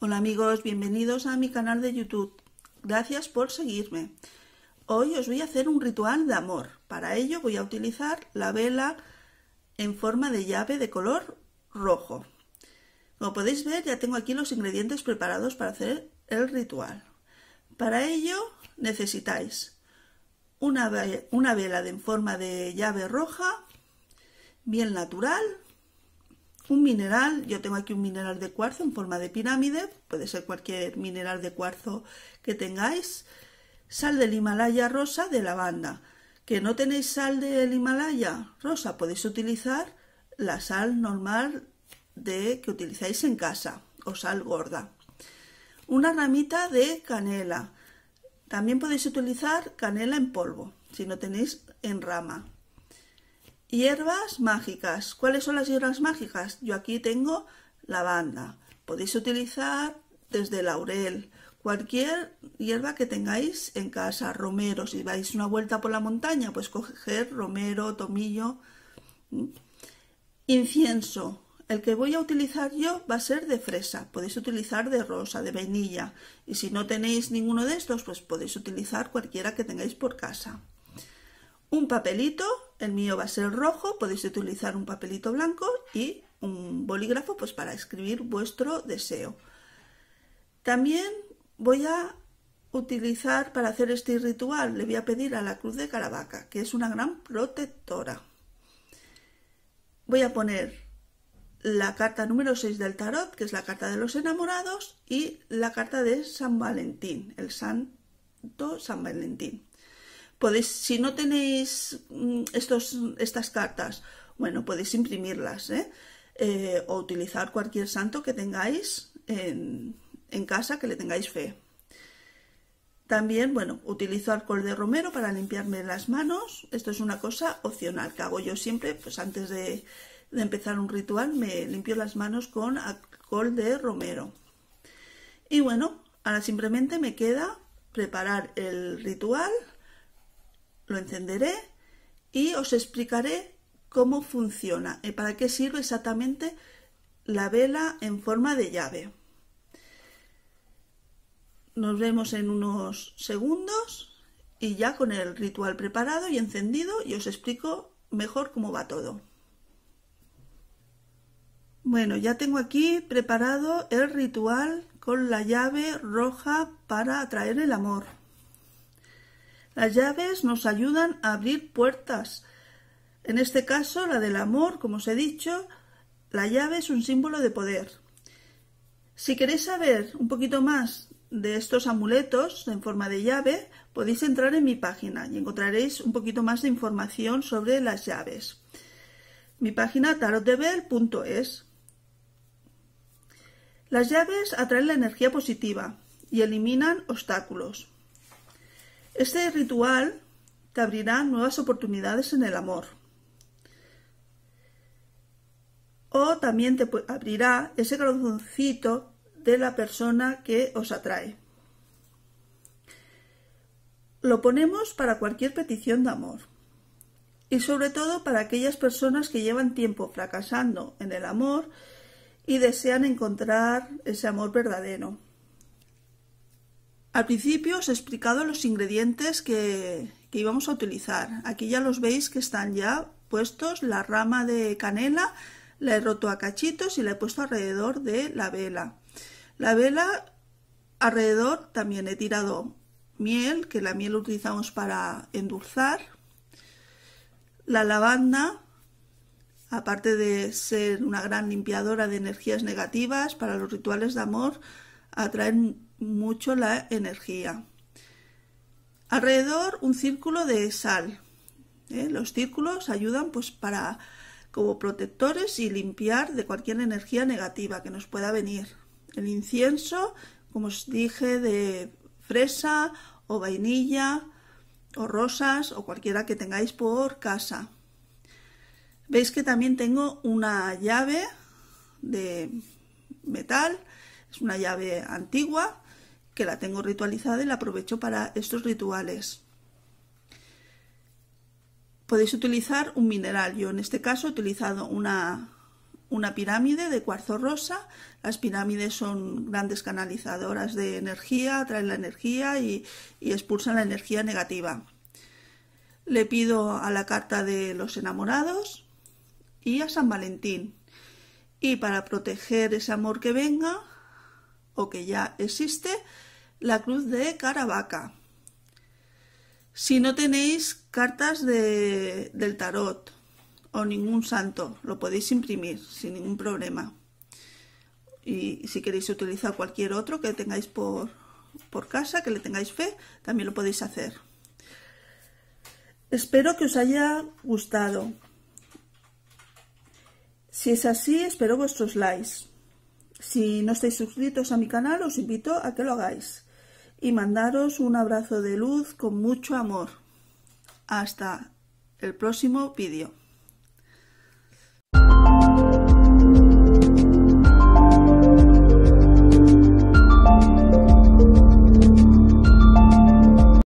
Hola amigos, bienvenidos a mi canal de YouTube. Gracias por seguirme. Hoy os voy a hacer un ritual de amor. Para ello voy a utilizar la vela en forma de llave de color rojo. Como podéis ver, ya tengo aquí los ingredientes preparados para hacer el ritual. Para ello necesitáis una, vela en forma de llave roja, bien natural, un mineral, yo tengo aquí un mineral de cuarzo en forma de pirámide, puede ser cualquier mineral de cuarzo que tengáis, sal del Himalaya rosa de lavanda. Que no tenéis sal del Himalaya rosa, podéis utilizar la sal normal de que utilizáis en casa o sal gorda una ramita de canela. También podéis utilizar canela en polvo, si no tenéis en rama. Hierbas mágicas. ¿Cuáles son las hierbas mágicas? Yo aquí tengo lavanda. Podéis utilizar desde laurel, cualquier hierba que tengáis en casa, romero, si vais una vuelta por la montaña, pues coger romero, tomillo, incienso, el que voy a utilizar yo va a ser de fresa, podéis utilizar de rosa, de vainilla y si no tenéis ninguno de estos pues podéis utilizar cualquiera que tengáis por casa. Un papelito, el mío va a ser rojo, podéis utilizar un papelito blanco y un bolígrafo pues para escribir vuestro deseo. También voy a utilizar para hacer este ritual, le voy a pedir a la Cruz de Caravaca, que es una gran protectora. Voy a poner la carta número 6 del tarot, que es la carta de los enamorados, y la carta de San Valentín, el santo San Valentín. Podéis, si no tenéis mm, estos, estas cartas, bueno, podéis imprimirlas, ¿eh? Eh, o utilizar cualquier santo que tengáis en, en casa, que le tengáis fe. También, bueno, utilizo alcohol de romero para limpiarme las manos. Esto es una cosa opcional que hago yo siempre, pues antes de, de empezar un ritual me limpio las manos con alcohol de romero. Y bueno, ahora simplemente me queda preparar el ritual, lo encenderé y os explicaré cómo funciona y para qué sirve exactamente la vela en forma de llave. Nos vemos en unos segundos y ya con el ritual preparado y encendido y os explico mejor cómo va todo. Bueno, ya tengo aquí preparado el ritual con la llave roja para atraer el amor. Las llaves nos ayudan a abrir puertas. En este caso, la del amor, como os he dicho, la llave es un símbolo de poder. Si queréis saber un poquito más de estos amuletos en forma de llave, podéis entrar en mi página y encontraréis un poquito más de información sobre las llaves. Mi página tarotdebel.es las llaves atraen la energía positiva y eliminan obstáculos. Este ritual te abrirá nuevas oportunidades en el amor. O también te abrirá ese corazoncito de la persona que os atrae. Lo ponemos para cualquier petición de amor y sobre todo para aquellas personas que llevan tiempo fracasando en el amor y desean encontrar ese amor verdadero. Al principio os he explicado los ingredientes que, que íbamos a utilizar. Aquí ya los veis que están ya puestos la rama de canela, la he roto a cachitos y la he puesto alrededor de la vela. La vela alrededor también he tirado miel, que la miel utilizamos para endulzar, la lavanda, Aparte de ser una gran limpiadora de energías negativas, para los rituales de amor atraen mucho la energía. Alrededor un círculo de sal. ¿eh? Los círculos ayudan pues para como protectores y limpiar de cualquier energía negativa que nos pueda venir. El incienso, como os dije, de fresa o vainilla o rosas o cualquiera que tengáis por casa. Veis que también tengo una llave de metal, es una llave antigua que la tengo ritualizada y la aprovecho para estos rituales. Podéis utilizar un mineral, yo en este caso he utilizado una, pirámide de cuarzo rosa, las pirámides son grandes canalizadoras de energía, traen la energía y expulsan la energía negativa. Le pido a la carta de los enamorados a San Valentín. Y para proteger ese amor que venga o que ya existe, la cruz de Caravaca. Si no tenéis cartas de, del tarot o ningún santo, lo podéis imprimir sin ningún problema. Y si queréis utilizar cualquier otro que tengáis por, por casa, que le tengáis fe, también lo podéis hacer. Espero que os haya gustado. Si es así, espero vuestros likes. Si no estáis suscritos a mi canal, os invito a que lo hagáis. Y mandaros un abrazo de luz con mucho amor. Hasta el próximo vídeo.